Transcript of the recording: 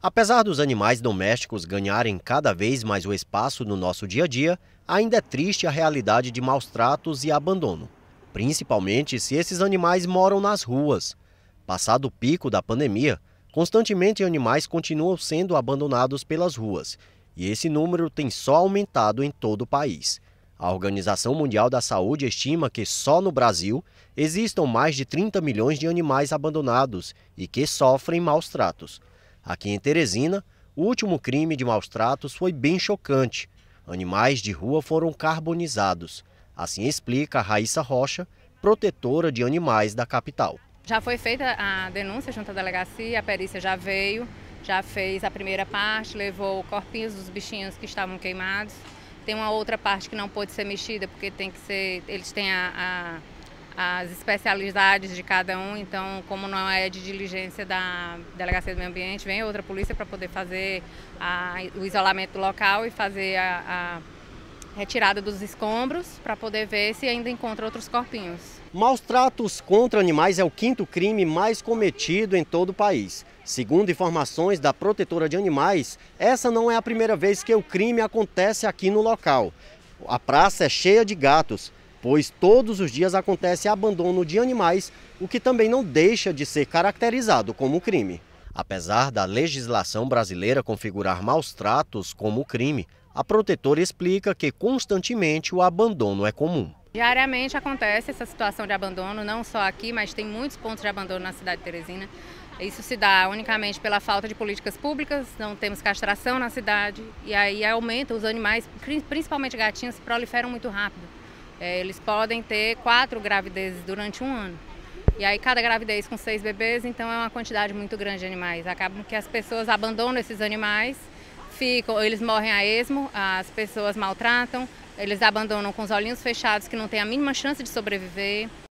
Apesar dos animais domésticos ganharem cada vez mais o espaço no nosso dia a dia, ainda é triste a realidade de maus tratos e abandono, principalmente se esses animais moram nas ruas. Passado o pico da pandemia, constantemente animais continuam sendo abandonados pelas ruas, e esse número tem só aumentado em todo o país. A Organização Mundial da Saúde estima que só no Brasil existam mais de 30 milhões de animais abandonados e que sofrem maus tratos. Aqui em Teresina, o último crime de maus tratos foi bem chocante. Animais de rua foram carbonizados. Assim explica Raíssa Rocha, protetora de animais da capital. Já foi feita a denúncia junto à delegacia, a perícia já veio, já fez a primeira parte, levou corpinhos dos bichinhos que estavam queimados. Tem uma outra parte que não pôde ser mexida porque tem que ser, eles têm a, a as especialidades de cada um. Então, como não é de diligência da Delegacia do Meio Ambiente, vem outra polícia para poder fazer a, o isolamento do local e fazer a, a retirada dos escombros para poder ver se ainda encontra outros corpinhos. Maus tratos contra animais é o quinto crime mais cometido em todo o país. Segundo informações da protetora de animais, essa não é a primeira vez que o crime acontece aqui no local. A praça é cheia de gatos pois todos os dias acontece abandono de animais, o que também não deixa de ser caracterizado como crime. Apesar da legislação brasileira configurar maus tratos como crime, a protetora explica que constantemente o abandono é comum. Diariamente acontece essa situação de abandono, não só aqui, mas tem muitos pontos de abandono na cidade de Teresina. Isso se dá unicamente pela falta de políticas públicas, não temos castração na cidade e aí aumenta os animais, principalmente gatinhos, proliferam muito rápido. É, eles podem ter quatro gravidezes durante um ano. E aí cada gravidez com seis bebês, então é uma quantidade muito grande de animais. Acabam que as pessoas abandonam esses animais, ficam, eles morrem a esmo, as pessoas maltratam, eles abandonam com os olhinhos fechados que não tem a mínima chance de sobreviver.